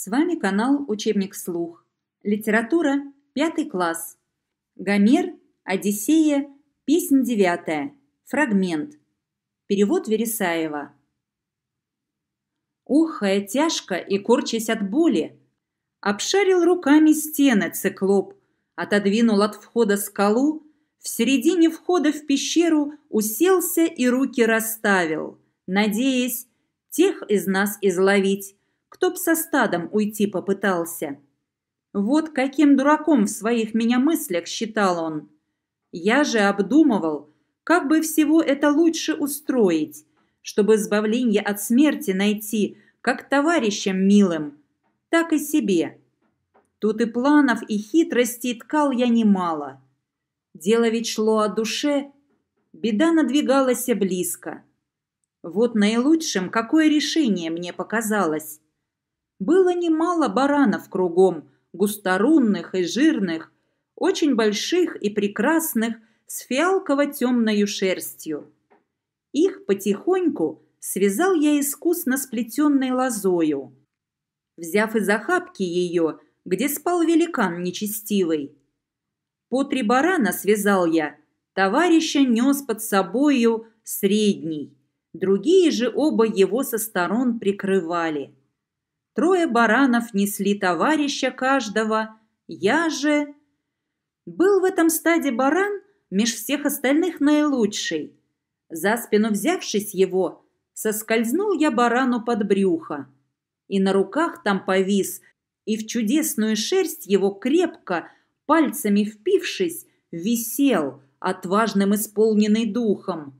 С вами канал «Учебник слух». Литература, пятый класс. Гомер, Одиссея, песнь девятая. Фрагмент. Перевод Вересаева. Ухая тяжко и корчась от боли, обшарил руками стены циклоп, отодвинул от входа скалу, в середине входа в пещеру уселся и руки расставил, надеясь тех из нас изловить, кто б со стадом уйти попытался. Вот каким дураком в своих меня мыслях считал он. Я же обдумывал, как бы всего это лучше устроить, чтобы избавление от смерти найти как товарищам милым, так и себе. Тут и планов, и хитростей ткал я немало. Дело ведь шло о душе, беда надвигалась близко. Вот наилучшим какое решение мне показалось было немало баранов кругом, густорунных и жирных, очень больших и прекрасных, с фиалково-темною шерстью. Их потихоньку связал я искусно сплетенной лозою, взяв из охапки ее, где спал великан нечестивый. По три барана связал я, товарища нес под собою средний, другие же оба его со сторон прикрывали. Трое баранов несли товарища каждого. Я же... Был в этом стаде баран меж всех остальных наилучший. За спину взявшись его, соскользнул я барану под брюхо. И на руках там повис, и в чудесную шерсть его крепко, пальцами впившись, висел, отважным исполненный духом.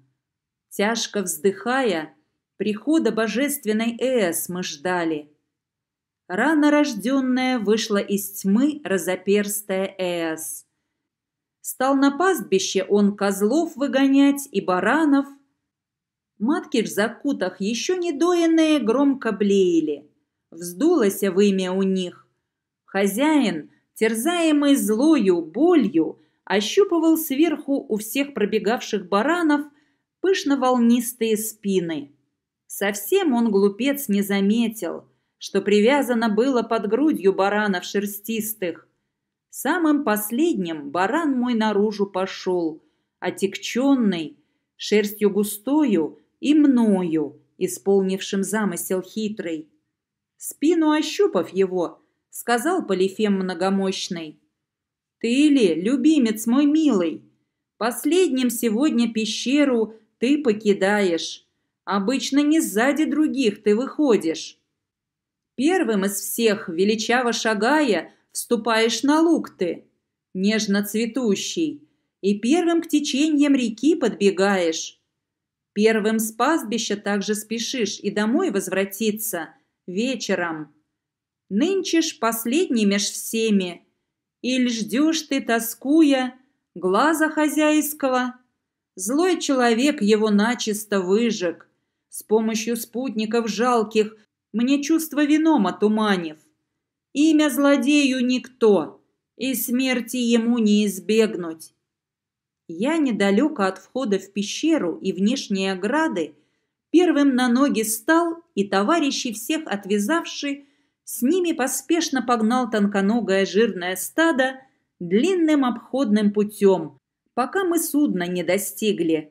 Тяжко вздыхая, прихода божественной эс мы ждали рано рожденная вышла из тьмы разоперстая Эос. Стал на пастбище он козлов выгонять и баранов. Матки в закутах, еще недоенные, громко блеяли. Вздулось вымя у них. Хозяин, терзаемый злою, болью, ощупывал сверху у всех пробегавших баранов пышно-волнистые спины. Совсем он глупец не заметил – что привязано было под грудью баранов шерстистых. Самым последним баран мой наружу пошел, отекченный, шерстью густою и мною, исполнившим замысел хитрый. Спину ощупав его, сказал Полифем многомощный. «Ты ли, любимец мой милый, последним сегодня пещеру ты покидаешь. Обычно не сзади других ты выходишь. Первым из всех, величаво шагая, вступаешь на луг ты, нежно цветущий, и первым к течениям реки подбегаешь. Первым с пастбища также спешишь и домой возвратиться вечером. Нынче ж последний меж всеми, или ждешь ты, тоскуя, глаза хозяйского? Злой человек его начисто выжег. С помощью спутников жалких мне чувство вином отуманив. Имя злодею никто, и смерти ему не избегнуть. Я недалеко от входа в пещеру и внешней ограды первым на ноги стал и товарищи всех отвязавши, с ними поспешно погнал тонконогое жирное стадо длинным обходным путем, пока мы судно не достигли.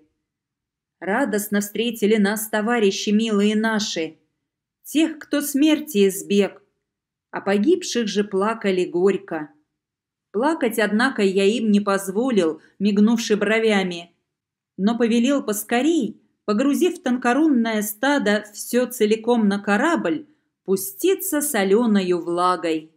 Радостно встретили нас товарищи милые наши тех, кто смерти избег, а погибших же плакали горько. Плакать, однако, я им не позволил, мигнувши бровями, но повелел поскорей, погрузив тонкорунное стадо все целиком на корабль, пуститься соленою влагой.